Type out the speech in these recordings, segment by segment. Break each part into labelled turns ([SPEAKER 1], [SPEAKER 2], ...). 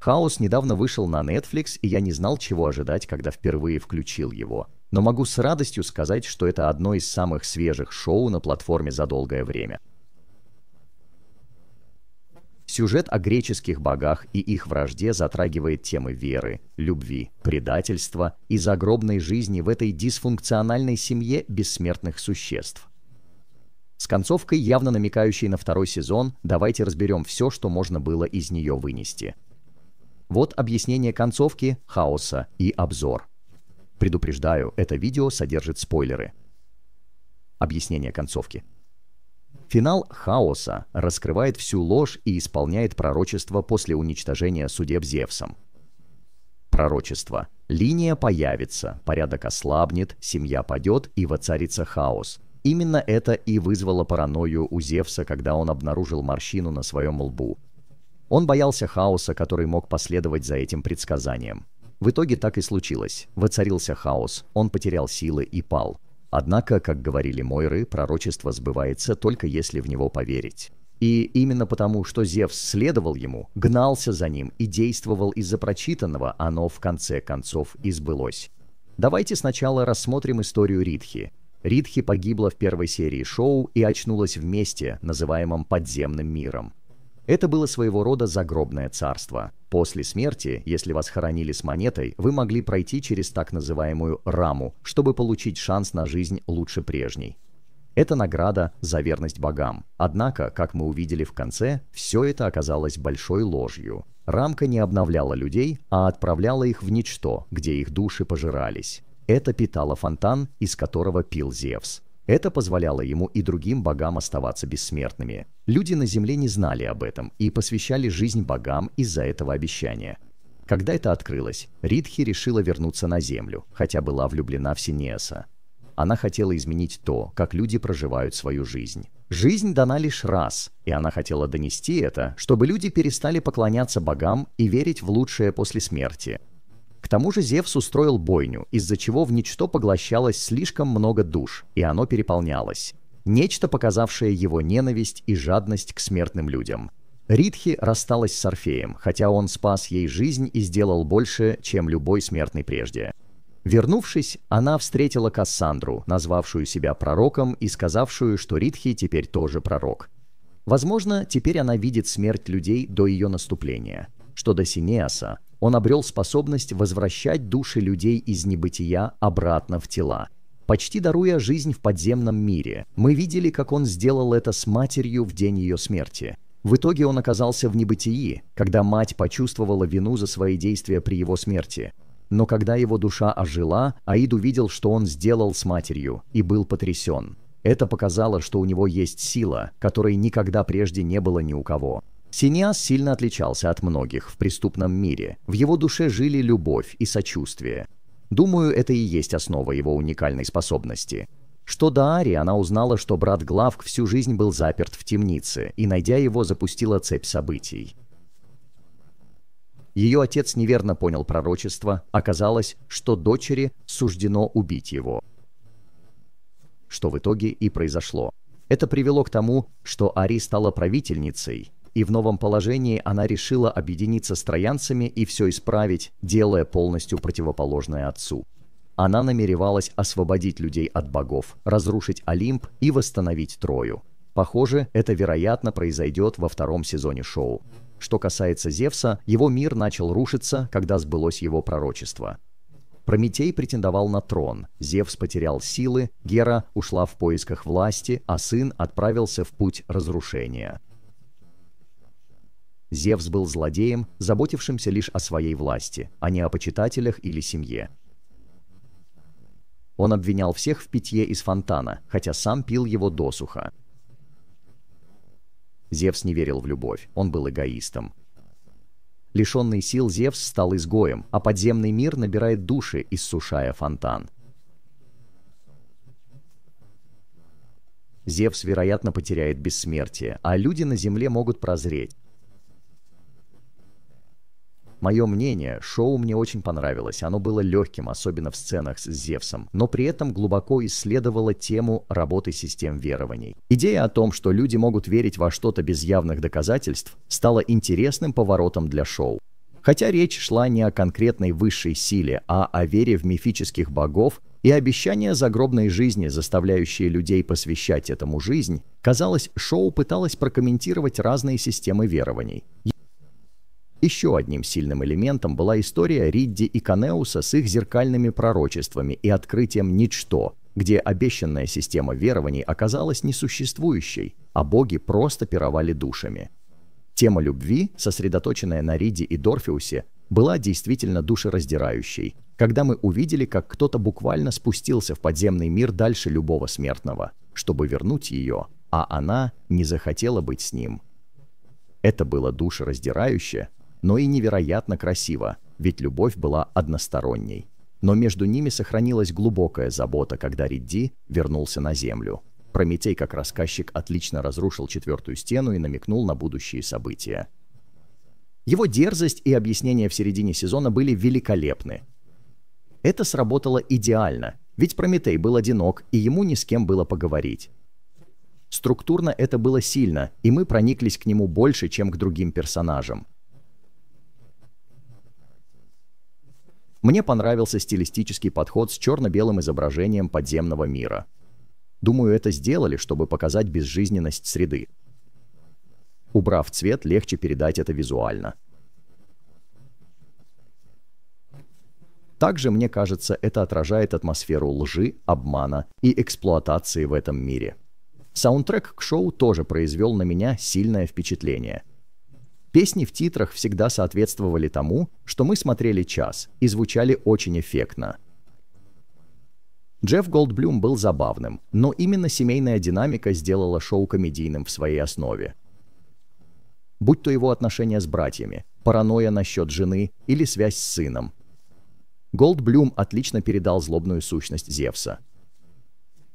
[SPEAKER 1] Хаос недавно вышел на Netflix, и я не знал, чего ожидать, когда впервые включил его. Но могу с радостью сказать, что это одно из самых свежих шоу на платформе за долгое время. Сюжет о греческих богах и их вражде затрагивает темы веры, любви, предательства и загробной жизни в этой дисфункциональной семье бессмертных существ. С концовкой, явно намекающей на второй сезон, давайте разберем все, что можно было из нее вынести – вот объяснение концовки, хаоса и обзор. Предупреждаю, это видео содержит спойлеры. Объяснение концовки. Финал хаоса раскрывает всю ложь и исполняет пророчество после уничтожения судеб Зевсом. Пророчество. Линия появится, порядок ослабнет, семья падет и воцарится хаос. Именно это и вызвало паранойю у Зевса, когда он обнаружил морщину на своем лбу – он боялся хаоса, который мог последовать за этим предсказанием. В итоге так и случилось. Воцарился хаос, он потерял силы и пал. Однако, как говорили Мойры, пророчество сбывается только если в него поверить. И именно потому, что Зевс следовал ему, гнался за ним и действовал из-за прочитанного, оно в конце концов и сбылось. Давайте сначала рассмотрим историю Ритхи. Ритхи погибла в первой серии шоу и очнулась в месте, называемом подземным миром. Это было своего рода загробное царство. После смерти, если вас хоронили с монетой, вы могли пройти через так называемую раму, чтобы получить шанс на жизнь лучше прежней. Это награда за верность богам. Однако, как мы увидели в конце, все это оказалось большой ложью. Рамка не обновляла людей, а отправляла их в ничто, где их души пожирались. Это питало фонтан, из которого пил Зевс. Это позволяло ему и другим богам оставаться бессмертными. Люди на земле не знали об этом и посвящали жизнь богам из-за этого обещания. Когда это открылось, Ритхи решила вернуться на землю, хотя была влюблена в Синеса. Она хотела изменить то, как люди проживают свою жизнь. Жизнь дана лишь раз, и она хотела донести это, чтобы люди перестали поклоняться богам и верить в лучшее после смерти, тому же Зевс устроил бойню, из-за чего в ничто поглощалось слишком много душ, и оно переполнялось. Нечто, показавшее его ненависть и жадность к смертным людям. Ритхи рассталась с Орфеем, хотя он спас ей жизнь и сделал больше, чем любой смертный прежде. Вернувшись, она встретила Кассандру, назвавшую себя пророком и сказавшую, что Ритхи теперь тоже пророк. Возможно, теперь она видит смерть людей до ее наступления. Что до Синеаса, он обрел способность возвращать души людей из небытия обратно в тела, почти даруя жизнь в подземном мире. Мы видели, как он сделал это с матерью в день ее смерти. В итоге он оказался в небытии, когда мать почувствовала вину за свои действия при его смерти. Но когда его душа ожила, Аид увидел, что он сделал с матерью, и был потрясен. Это показало, что у него есть сила, которой никогда прежде не было ни у кого. Синьяс сильно отличался от многих в преступном мире. В его душе жили любовь и сочувствие. Думаю, это и есть основа его уникальной способности. Что до Ари, она узнала, что брат Главк всю жизнь был заперт в темнице, и, найдя его, запустила цепь событий. Ее отец неверно понял пророчество, оказалось, что дочери суждено убить его. Что в итоге и произошло. Это привело к тому, что Ари стала правительницей, и в новом положении она решила объединиться с троянцами и все исправить, делая полностью противоположное отцу. Она намеревалась освободить людей от богов, разрушить Олимп и восстановить Трою. Похоже, это вероятно произойдет во втором сезоне шоу. Что касается Зевса, его мир начал рушиться, когда сбылось его пророчество. Прометей претендовал на трон, Зевс потерял силы, Гера ушла в поисках власти, а сын отправился в путь разрушения. Зевс был злодеем, заботившимся лишь о своей власти, а не о почитателях или семье. Он обвинял всех в питье из фонтана, хотя сам пил его досуха. Зевс не верил в любовь, он был эгоистом. Лишенный сил Зевс стал изгоем, а подземный мир набирает души, иссушая фонтан. Зевс, вероятно, потеряет бессмертие, а люди на Земле могут прозреть. Мое мнение, шоу мне очень понравилось, оно было легким, особенно в сценах с Зевсом, но при этом глубоко исследовало тему работы систем верований. Идея о том, что люди могут верить во что-то без явных доказательств, стала интересным поворотом для шоу. Хотя речь шла не о конкретной высшей силе, а о вере в мифических богов и обещания загробной жизни, заставляющие людей посвящать этому жизнь, казалось, шоу пыталось прокомментировать разные системы верований. Еще одним сильным элементом была история Ридди и Канеуса с их зеркальными пророчествами и открытием «Ничто», где обещанная система верований оказалась несуществующей, а боги просто пировали душами. Тема любви, сосредоточенная на Риде и Дорфеусе, была действительно душераздирающей, когда мы увидели, как кто-то буквально спустился в подземный мир дальше любого смертного, чтобы вернуть ее, а она не захотела быть с ним. Это было душераздирающе, но и невероятно красиво, ведь любовь была односторонней. Но между ними сохранилась глубокая забота, когда Ридди вернулся на Землю. Прометей, как рассказчик, отлично разрушил четвертую стену и намекнул на будущие события. Его дерзость и объяснения в середине сезона были великолепны. Это сработало идеально, ведь Прометей был одинок, и ему ни с кем было поговорить. Структурно это было сильно, и мы прониклись к нему больше, чем к другим персонажам. Мне понравился стилистический подход с черно-белым изображением подземного мира. Думаю, это сделали, чтобы показать безжизненность среды. Убрав цвет, легче передать это визуально. Также, мне кажется, это отражает атмосферу лжи, обмана и эксплуатации в этом мире. Саундтрек к шоу тоже произвел на меня сильное впечатление – Песни в титрах всегда соответствовали тому, что мы смотрели час, и звучали очень эффектно. Джефф Голдблюм был забавным, но именно семейная динамика сделала шоу комедийным в своей основе. Будь то его отношения с братьями, паранойя насчет жены или связь с сыном. Голдблюм отлично передал злобную сущность Зевса –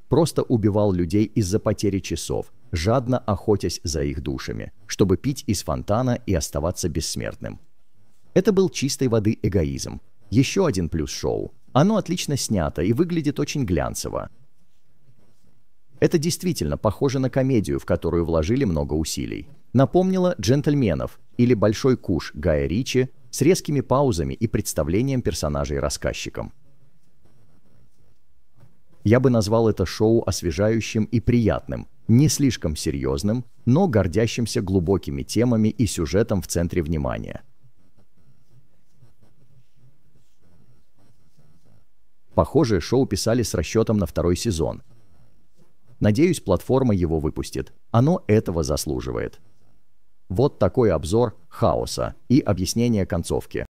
[SPEAKER 1] просто убивал людей из-за потери часов, жадно охотясь за их душами, чтобы пить из фонтана и оставаться бессмертным. Это был чистой воды эгоизм. Еще один плюс шоу. Оно отлично снято и выглядит очень глянцево. Это действительно похоже на комедию, в которую вложили много усилий. Напомнило «Джентльменов» или «Большой куш» Гая Ричи с резкими паузами и представлением персонажей рассказчиком. Я бы назвал это шоу освежающим и приятным, не слишком серьезным, но гордящимся глубокими темами и сюжетом в центре внимания. Похоже, шоу писали с расчетом на второй сезон. Надеюсь, платформа его выпустит. Оно этого заслуживает. Вот такой обзор хаоса и объяснение концовки.